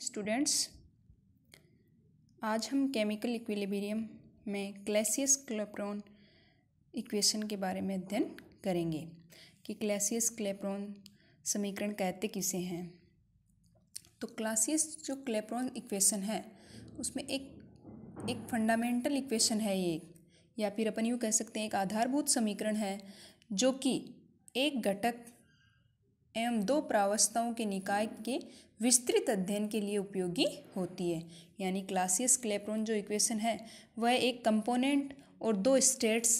students आज हम chemical equilibrium में क्लेसियस क्लेप्रोन इक्वेशन के बारे में अध्ययन करेंगे कि क्लेसियस क्लेप्रोन समीकरण कहते किसे हैं तो क्लासियस जो क्लेप्रॉन इक्वेशन है उसमें एक एक फंडामेंटल इक्वेशन है ये या फिर अपन यूँ कह सकते हैं एक आधारभूत समीकरण है जो कि एक घटक एवं दो प्रावस्थाओं के निकाय के विस्तृत अध्ययन के लिए उपयोगी होती है यानी क्लासियस क्लेप्रोन जो इक्वेशन है वह एक कंपोनेंट और दो स्टेट्स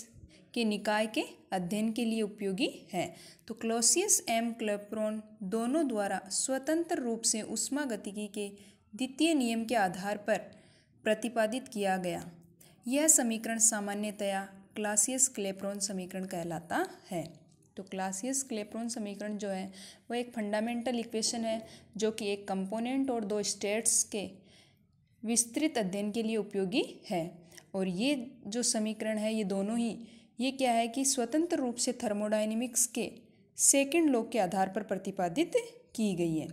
के निकाय के अध्ययन के लिए उपयोगी है तो क्लोसियस एम क्लेप्रोन दोनों द्वारा स्वतंत्र रूप से उष्मा गतिकी के द्वितीय नियम के आधार पर प्रतिपादित किया गया यह समीकरण सामान्यतया क्लासियस क्लेप्रोन समीकरण कहलाता है तो क्लासियस क्लेप्रोन समीकरण जो है वो एक फंडामेंटल इक्वेशन है जो कि एक कंपोनेंट और दो स्टेट्स के विस्तृत अध्ययन के लिए उपयोगी है और ये जो समीकरण है ये दोनों ही ये क्या है कि स्वतंत्र रूप से थर्मोडाइनमिक्स के सेकेंड लोग के आधार पर प्रतिपादित की गई है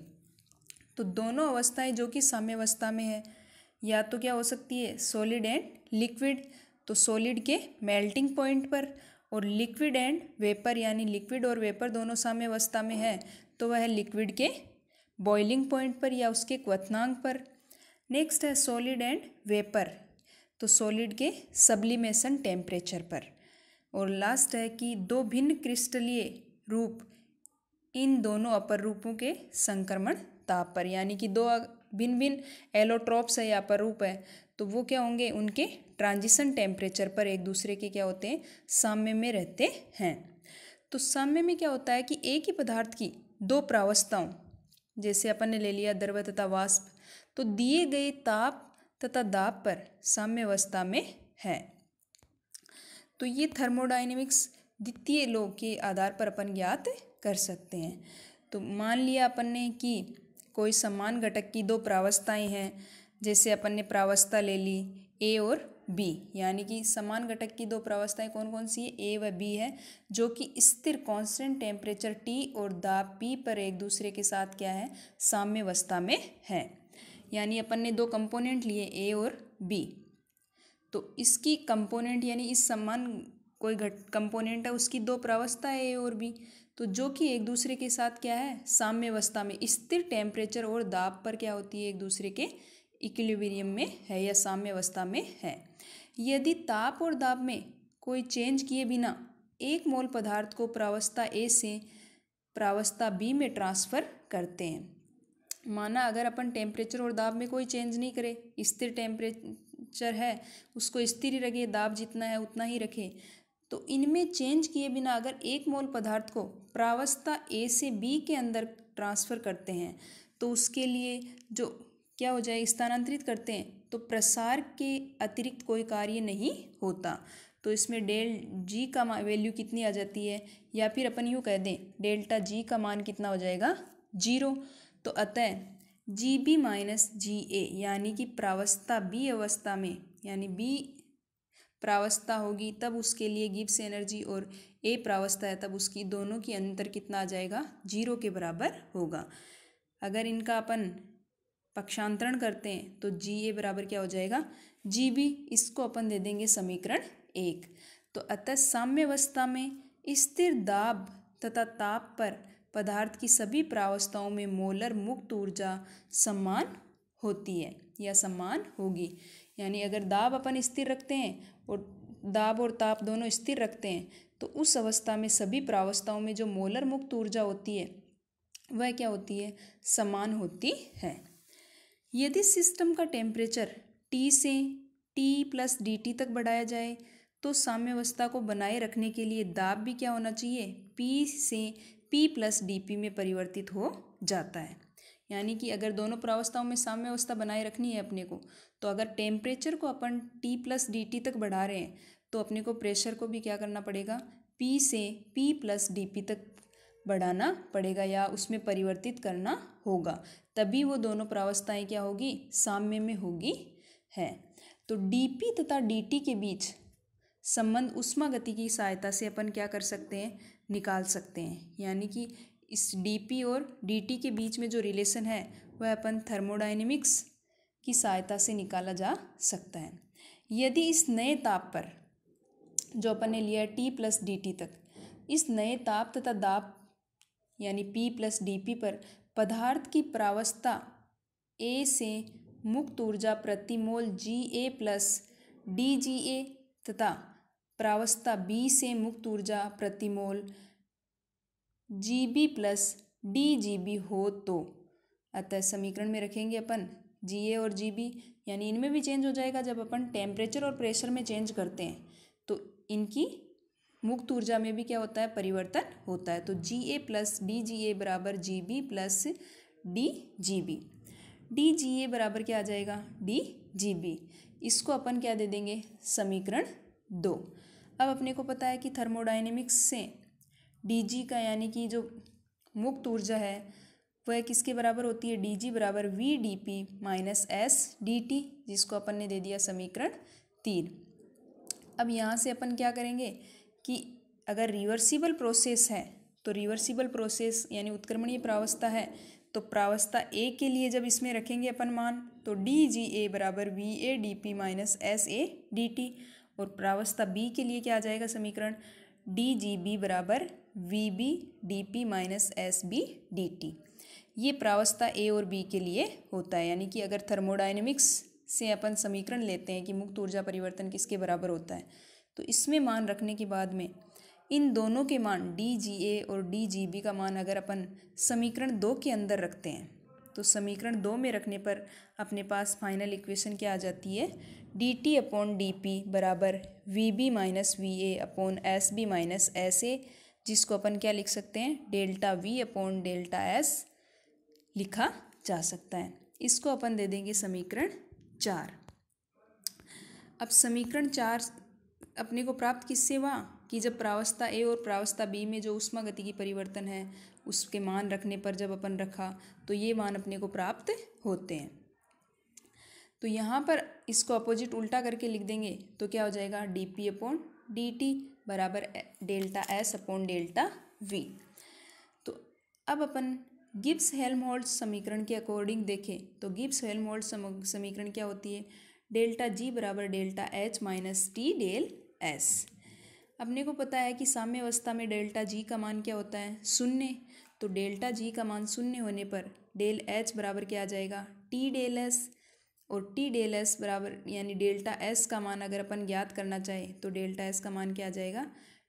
तो दोनों अवस्थाएं जो कि साम्यवस्था में है या तो क्या हो सकती है सॉलिड एंड लिक्विड तो सॉलिड के मेल्टिंग पॉइंट पर और लिक्विड एंड वेपर यानी लिक्विड और वेपर दोनों अवस्था में है तो वह लिक्विड के बॉइलिंग पॉइंट पर या उसके क्वनांग पर नेक्स्ट है सॉलिड एंड वेपर तो सॉलिड के सब्लिमेशन टेम्परेचर पर और लास्ट है कि दो भिन्न क्रिस्टलीय रूप इन दोनों अपर रूपों के संक्रमण ताप पर यानी कि दो भिन्न भिन्न एलोट्रॉप्स है या अपर रूप है तो वो क्या होंगे उनके ट्रांजिशन टेम्परेचर पर एक दूसरे के क्या होते हैं साम्य में रहते हैं तो साम्य में क्या होता है कि एक ही पदार्थ की दो प्रावस्थाओं जैसे अपन ने ले लिया द्रव तथा वाष्प तो दिए गए ताप तथा दाब पर साम्यवस्था में है तो ये थर्मोडाइनमिक्स द्वितीय लोग के आधार पर अपन ज्ञात कर सकते हैं तो मान लिया अपन ने कि कोई समान घटक की दो प्रावस्थाएं हैं जैसे अपन ने प्रावस्था ले ली ए और बी यानी कि समान घटक की दो प्रावस्थाएँ कौन कौन सी है ए व बी है जो कि स्थिर कांस्टेंट टेम्परेचर टी और दाब पी पर एक दूसरे के साथ क्या है साम्यवस्था में है यानी अपन ने दो कंपोनेंट लिए ए और बी तो इसकी कंपोनेंट यानी इस समान कोई घट कंपोनेंट है उसकी दो प्रावस्था है ए और बी तो जो कि एक दूसरे के साथ क्या है साम्यवस्था में स्थिर टेम्परेचर और दाब पर क्या होती है एक दूसरे के इक्विलिब्रियम में है या अवस्था में है यदि ताप और दाब में कोई चेंज किए बिना एक मोल पदार्थ को प्रावस्था ए से प्रावस्था बी में ट्रांसफ़र करते हैं माना अगर अपन टेम्परेचर और दाब में कोई चेंज नहीं करे स्थिर टेम्परेचर है उसको स्थिर ही रखे दाब जितना है उतना ही रखे तो इनमें चेंज किए बिना अगर एक मोल पदार्थ को प्रावस्था ए से बी के अंदर ट्रांसफ़र करते हैं तो उसके लिए जो क्या हो जाए स्थानांतरित करते हैं तो प्रसार के अतिरिक्त कोई कार्य नहीं होता तो इसमें डेल जी का वैल्यू कितनी आ जाती है या फिर अपन यूँ कह दें डेल्टा जी का मान कितना हो जाएगा जीरो तो अतः जी बी माइनस जी ए यानी कि प्रावस्था बी अवस्था में यानी बी प्रावस्था होगी तब उसके लिए गिब्स एनर्जी और ए प्रावस्था है तब उसकी दोनों की अंतर कितना आ जाएगा जीरो के बराबर होगा अगर इनका अपन पक्षांतरण करते हैं तो जी ए बराबर क्या हो जाएगा जी बी इसको अपन दे देंगे समीकरण एक तो अतः साम्यवस्था में स्थिर दाब तथा ताप पर पदार्थ की सभी प्रावस्थाओं में मोलर मुक्त ऊर्जा समान होती है या समान होगी यानी अगर दाब अपन स्थिर रखते हैं और दाब और ताप दोनों स्थिर रखते हैं तो उस अवस्था में सभी प्रावस्थाओं में जो मोलर मुक्त ऊर्जा होती है वह क्या होती है समान होती है यदि सिस्टम का टेम्परेचर टी से टी प्लस डी टी तक बढ़ाया जाए तो साम्यवस्था को बनाए रखने के लिए दाब भी क्या होना चाहिए पी से पी प्लस डी पी में परिवर्तित हो जाता है यानी कि अगर दोनों प्रावस्थाओं में साम्यवस्था बनाए रखनी है अपने को तो अगर टेम्परेचर को अपन टी प्लस डी टी तक बढ़ा रहे हैं तो अपने को प्रेशर को भी क्या करना पड़ेगा पी से पी प्लस डी पी तक बढ़ाना पड़ेगा या उसमें परिवर्तित करना होगा तभी वो दोनों प्रावस्थाएँ क्या होगी साम्य में होगी है तो डीपी तथा डीटी के बीच संबंध उष्मा गति की सहायता से अपन क्या कर सकते हैं निकाल सकते हैं यानी कि इस डीपी और डीटी के बीच में जो रिलेशन है वह अपन थर्मोडाइनमिक्स की सहायता से निकाला जा सकता है यदि इस नए ताप पर जो अपन ने लिया टी प्लस डी टी तक इस नए ताप तथा दाप यानी पी प्लस डी पी पर पदार्थ की प्रावस्था ए से मुक्त ऊर्जा प्रतिमोल जी ए प्लस डी जी ए तथा प्रावस्था बी से मुक्त ऊर्जा प्रतिमोल G B plus D G B हो तो अतः समीकरण में रखेंगे अपन जी ए और जी बी यानी इनमें भी चेंज हो जाएगा जब अपन टेम्परेचर और प्रेशर में चेंज करते हैं तो इनकी मुक्त ऊर्जा में भी क्या होता है परिवर्तन होता है तो जी ए प्लस डी जी ए बराबर G B plus D G B D G A बराबर क्या आ जाएगा डी जी बी इसको अपन क्या दे देंगे समीकरण दो अब अपने को पता है कि थर्मोडाइनेमिक्स से डी जी का यानी कि जो मुक्त ऊर्जा है वह किसके बराबर होती है डी जी बराबर V D P minus S D T जिसको अपन ने दे दिया समीकरण तीन अब यहाँ से अपन क्या करेंगे कि अगर रिवर्सिबल प्रोसेस है तो रिवर्सिबल प्रोसेस यानी उत्क्रमणीय प्रावस्था है तो प्रावस्था ए के लिए जब इसमें रखेंगे अपन मान तो डी जी ए बराबर V A D P minus S A D T और प्रावस्था बी के लिए क्या आ जाएगा समीकरण डी जी बी बराबर V B D P minus S B D T ये प्रावस्था ए और बी के लिए होता है यानी कि अगर थर्मोडाइनमिक्स से अपन समीकरण लेते हैं कि मुक्त ऊर्जा परिवर्तन किसके बराबर होता है तो इसमें मान रखने के बाद में इन दोनों के मान डी जी ए और डी जी बी का मान अगर अपन समीकरण दो के अंदर रखते हैं तो समीकरण दो में रखने पर अपने पास फाइनल इक्वेशन क्या आ जाती है D T upon D P बराबर V B minus V A upon S B minus S A जिसको अपन क्या लिख सकते हैं delta V upon delta S लिखा जा सकता है इसको अपन दे देंगे समीकरण चार अब समीकरण चार अपने को प्राप्त किससे हुआ कि जब प्रावस्था ए और प्रावस्था बी में जो उष्मा गति की परिवर्तन है उसके मान रखने पर जब अपन रखा तो ये मान अपने को प्राप्त होते हैं तो यहाँ पर इसको अपोजिट उल्टा करके लिख देंगे तो क्या हो जाएगा D P upon D T बराबर delta S upon delta V तो अब अपन गिब्स हेल्महोल्ट समीकरण के अकॉर्डिंग देखें तो गिब्स होल्ड समीकरण क्या होती है डेल्टा जी बराबर delta H minus T del S अपने को पता है कि साम्य अवस्था में डेल्टा जी का मान क्या होता है शून्य तो डेल्टा जी का मान शून्य होने पर डेल एच बराबर क्या आ जाएगा टी डेल एस और टी डेल एस बराबर यानी डेल्टा एस का मान अगर अपन ज्ञात करना चाहे तो डेल्टा एस का मान क्या आ जाएगा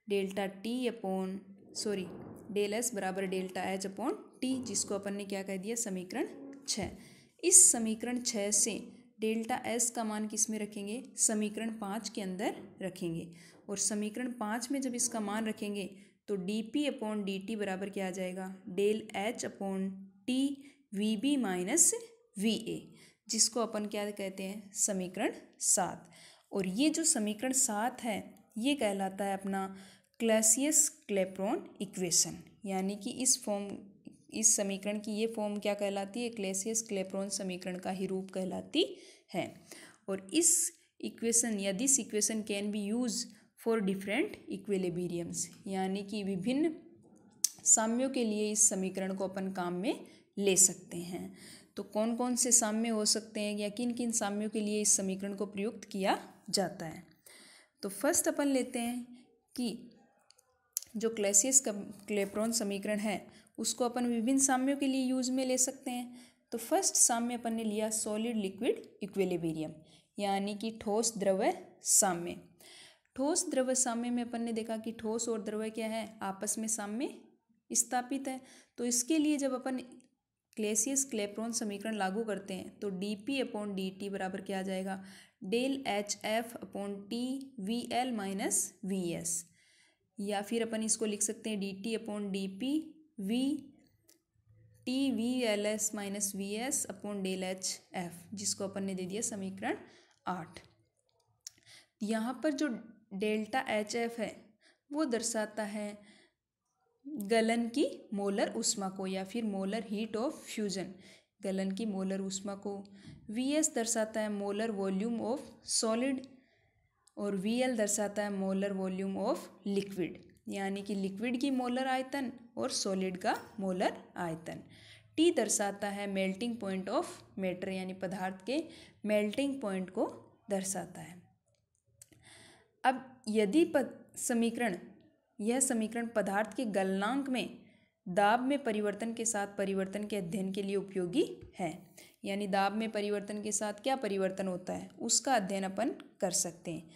delta T upon sorry del S बराबर डेल्टा एच अपॉन टी जिसको अपन ने क्या कह दिया समीकरण छः इस समीकरण छः से डेल्टा एस का मान किस में रखेंगे समीकरण पाँच के अंदर रखेंगे और समीकरण पाँच में जब इसका मान रखेंगे तो D P upon D T बराबर क्या आ जाएगा del H upon T V B minus V A जिसको अपन क्या कहते हैं समीकरण सात और ये जो समीकरण सात है ये कहलाता है अपना क्लासियस क्लेप्रॉन इक्वेशन यानी कि इस फॉर्म इस समीकरण की ये फॉर्म क्या कहलाती है क्लेसियस क्लेप्रॉन समीकरण का ही रूप कहलाती है और इस इक्वेशन या this equation can be use for different equilibriums यानी कि विभिन्न साम्यों के लिए इस समीकरण को अपन काम में ले सकते हैं तो कौन कौन से साम्य हो सकते हैं या किन किन साम्यों के लिए इस समीकरण को प्रयुक्त किया जाता है तो फर्स्ट अपन लेते हैं कि जो क्लेसियस क्लेप्रॉन समीकरण है उसको अपन विभिन्न साम्यों के लिए यूज में ले सकते हैं तो फर्स्ट साम्य अपन ने लिया सॉलिड लिक्विड इक्वेलेबेरियम यानी कि ठोस द्रव्य साम्य ठोस द्रव्य साम्य में अपन ने देखा कि ठोस और द्रव्य क्या है आपस में साम्य स्थापित है तो इसके लिए जब अपन क्लेसियस क्लेप्रॉन समीकरण लागू करते हैं तो D P upon D T बराबर क्या आ जाएगा del H F upon T V L minus V S या फिर अपन इसको लिख सकते हैं D T upon D P V T V L S minus V S upon del H F जिसको अपन ने दे दिया समीकरण आठ यहाँ पर जो डेल्टा एच एफ है वो दर्शाता है गलन की मोलर उष्मा को या फिर मोलर हीट ऑफ फ्यूजन गलन की मोलर उष्मा को वी एस दर्शाता है मोलर वॉल्यूम ऑफ सॉलिड और वी एल दर्शाता है मोलर वॉल्यूम ऑफ लिक्विड यानी कि लिक्विड की मोलर आयतन और सॉलिड का मोलर आयतन टी दर्शाता है मेल्टिंग पॉइंट ऑफ मैटर यानी पदार्थ के मेल्टिंग पॉइंट को दर्शाता है अब यदि समीकरण यह समीकरण पदार्थ के गलनांक में दाब में परिवर्तन के साथ परिवर्तन के अध्ययन के लिए उपयोगी है यानी दाब में परिवर्तन के साथ क्या परिवर्तन होता है उसका अध्ययन अपन कर सकते हैं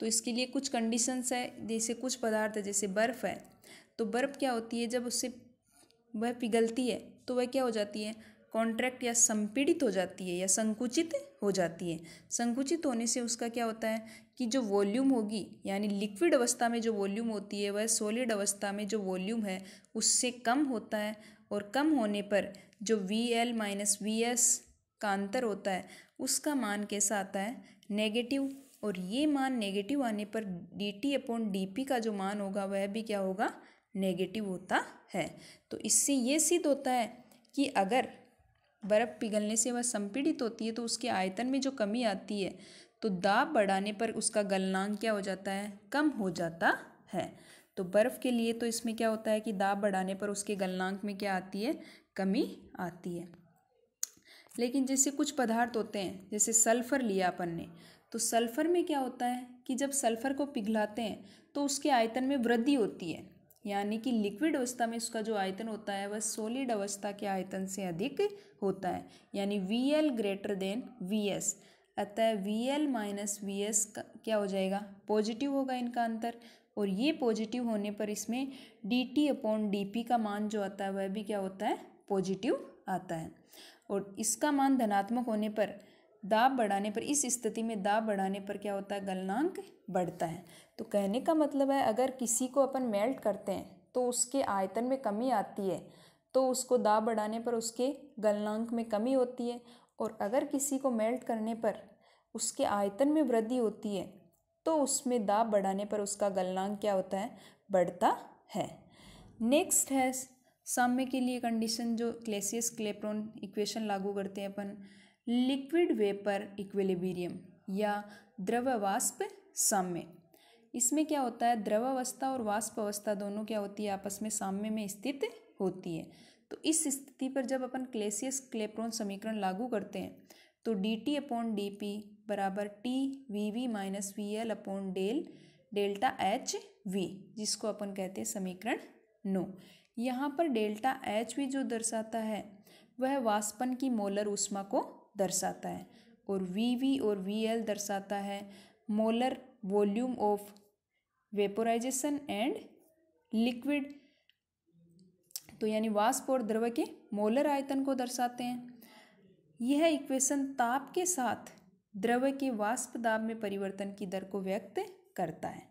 तो इसके लिए कुछ कंडीशंस है जैसे कुछ पदार्थ है जैसे बर्फ़ है तो बर्फ़ क्या होती है जब उससे वह पिघलती है तो वह क्या हो जाती है कॉन्ट्रैक्ट या संपीड़ित हो जाती है या संकुचित हो जाती है संकुचित होने से उसका क्या होता है कि जो वॉल्यूम होगी यानी लिक्विड अवस्था में जो वॉल्यूम होती है वह सॉलिड अवस्था में जो वॉल्यूम है उससे कम होता है और कम होने पर जो V L minus V S का अंतर होता है उसका मान कैसा आता है नेगेटिव और ये मान नेगेटिव आने पर D T upon D P का जो मान होगा वह भी क्या होगा नेगेटिव होता है तो इससे ये सिद्ध होता है कि अगर बर्फ़ पिघलने से वह संपीड़ित होती है तो उसके आयतन में जो कमी आती है तो दाब बढ़ाने पर उसका गलनांक क्या हो जाता है कम हो जाता है तो बर्फ़ के लिए तो इसमें क्या होता है कि दाब बढ़ाने पर उसके गलनांक में क्या आती है कमी आती है लेकिन जैसे कुछ पदार्थ होते हैं जैसे सल्फ़र लिया अपन ने तो सल्फ़र में क्या होता है कि जब सल्फ़र को पिघलाते हैं तो उसके आयतन में वृद्धि होती है यानी कि लिक्विड अवस्था में उसका जो आयतन होता है वह सॉलिड अवस्था के आयतन से अधिक होता है यानी V L greater than V S अतः V L minus V S क्या हो जाएगा पॉजिटिव होगा इनका अंतर और ये पॉजिटिव होने पर इसमें D T upon D P का मान जो आता है वह भी क्या होता है पॉजिटिव आता है और इसका मान धनात्मक होने पर दाब बढ़ाने पर इस स्थिति में दाब बढ़ाने पर क्या होता है गलनांक बढ़ता है तो कहने का मतलब है अगर किसी को अपन मेल्ट करते हैं तो उसके आयतन में कमी आती है तो उसको दाब बढ़ाने पर उसके गलनांक में कमी होती है और अगर किसी को मेल्ट करने पर उसके आयतन में वृद्धि होती है तो उसमें दाब बढ़ाने पर उसका गलनांक क्या होता है बढ़ता है नेक्स्ट है साम्य के लिए कंडीशन जो क्लेसियस क्लेप्रोन इक्वेशन लागू करते हैं अपन लिक्विड वेपर इक्वेलिबीरियम या द्रव वाष्प साम्य इसमें क्या होता है द्रवावस्था और वाष्प अवस्था दोनों क्या होती है आपस में साम्य में स्थित होती है तो इस स्थिति पर जब अपन क्लेसियस क्लेप्रोन समीकरण लागू करते हैं तो D T upon D P बराबर T V V minus V L upon del delta H V जिसको अपन कहते हैं समीकरण नो यहाँ पर डेल्टा एच वी जो दर्शाता है वह वाष्पन की मोलर ऊष्मा को दर्शाता है और वी वी और वी एल दर्शाता है molar volume of vaporization and liquid तो यानी वाष्प और द्रव के मोलर आयतन को दर्शाते हैं यह इक्वेशन ताप के साथ द्रव के वाष्प दाब में परिवर्तन की दर को व्यक्त करता है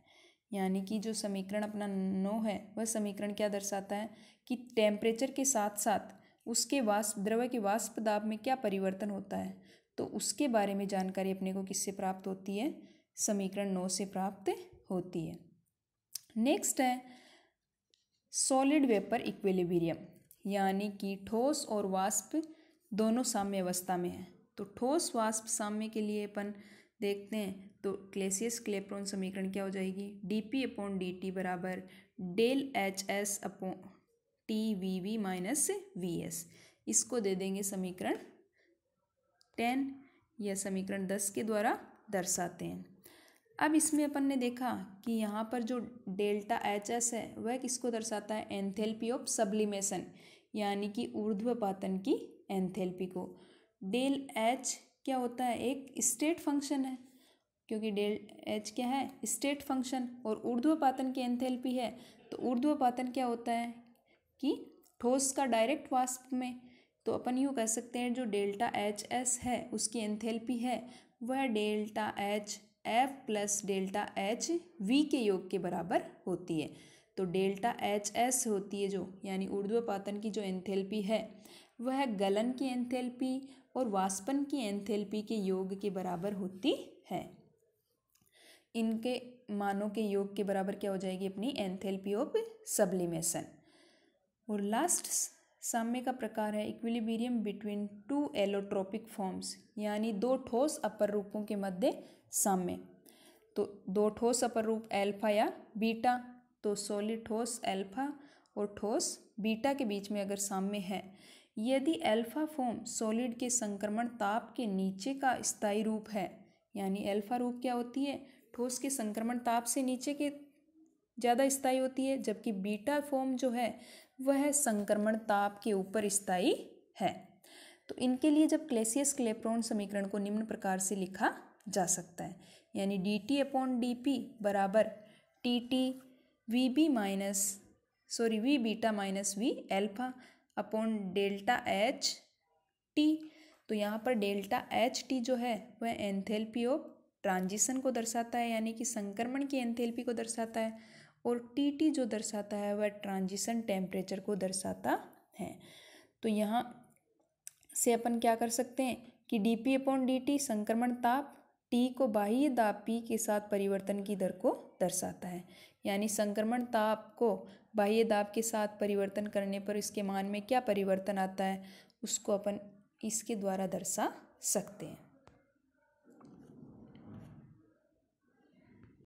यानी कि जो समीकरण अपना नो है वह समीकरण क्या दर्शाता है कि टेम्परेचर के साथ साथ उसके वाष्प द्रव के वाष्प दाब में क्या परिवर्तन होता है तो उसके बारे में जानकारी अपने को किससे प्राप्त होती है समीकरण नौ से प्राप्त होती है नेक्स्ट है सॉलिड वेपर इक्विलिब्रियम यानी कि ठोस और वाष्प दोनों साम्य अवस्था में है तो ठोस वाष्प साम्य के लिए अपन देखते हैं तो क्लेसियस क्लेप्रोन समीकरण क्या हो जाएगी D P upon D T बराबर del H S upon T V V minus V S इसको दे देंगे समीकरण टेन या समीकरण दस के द्वारा दर्शाते हैं अब इसमें अपन ने देखा कि यहाँ पर जो डेल्टा एच एस है वह किसको दर्शाता है एंथेल्पी ऑफ सब्लिमेशन यानी कि ऊर्ध्व पातन की एंथेल्पी को डेल एच क्या होता है एक स्टेट फंक्शन है क्योंकि डेल एच क्या है स्टेट फंक्शन और ऊर्ध्व पातन की एंथेल्पी है तो ऊर्ध्व पातन क्या होता है कि ठोस का डायरेक्ट वास्प में तो अपन यूँ कह सकते हैं जो डेल्टा एच एस है उसकी एंथेल्पी है वह delta H F plus delta H V के योग के बराबर होती है तो डेल्टा एच एस होती है जो यानी ऊर्ध्वपातन की जो एंथेल्पी है वह गलन की एंथेल्पी और वाष्पन की एंथेल्पी के योग के बराबर होती है इनके मानों के योग के बराबर क्या हो जाएगी अपनी एंथेल्पी ऑफ सब्लिमेशन और लास्ट साम्य का प्रकार है equilibrium between two allotropic forms यानी दो ठोस अपर रूपों के मध्य सम में तो दो ठोस अपर रूप एल्फा या बीटा तो सॉलिड ठोस एल्फा और ठोस बीटा के बीच में अगर साम्य है यदि एल्फा फॉर्म सॉलिड के संक्रमण ताप के नीचे का स्थायी रूप है यानी एल्फा रूप क्या होती है ठोस के संक्रमण ताप से नीचे के ज़्यादा स्थायी होती है जबकि बीटा फॉर्म जो है वह संक्रमण ताप के ऊपर स्थायी है तो इनके लिए जब क्लेसियस क्लेप्रोन समीकरण को निम्न प्रकार से लिखा जा सकता है यानी D T upon D P बराबर T T V B minus sorry V beta minus V alpha upon delta H T तो यहाँ पर डेल्टा एच टी जो है वह एंथेल्पी ऑफ ट्रांजिशन को दर्शाता है यानी कि संक्रमण की एंथेल्पी को दर्शाता है और टी टी जो दर्शाता है वह ट्रांजिशन टेम्परेचर को दर्शाता है तो यहाँ से अपन क्या कर सकते हैं कि D P upon D T संक्रमण ताप टी को बाह्य दाब पी के साथ परिवर्तन की दर को दर्शाता है यानी संक्रमण ताप को बाह्य दाब के साथ परिवर्तन करने पर इसके मान में क्या परिवर्तन आता है उसको अपन इसके द्वारा दर्शा सकते हैं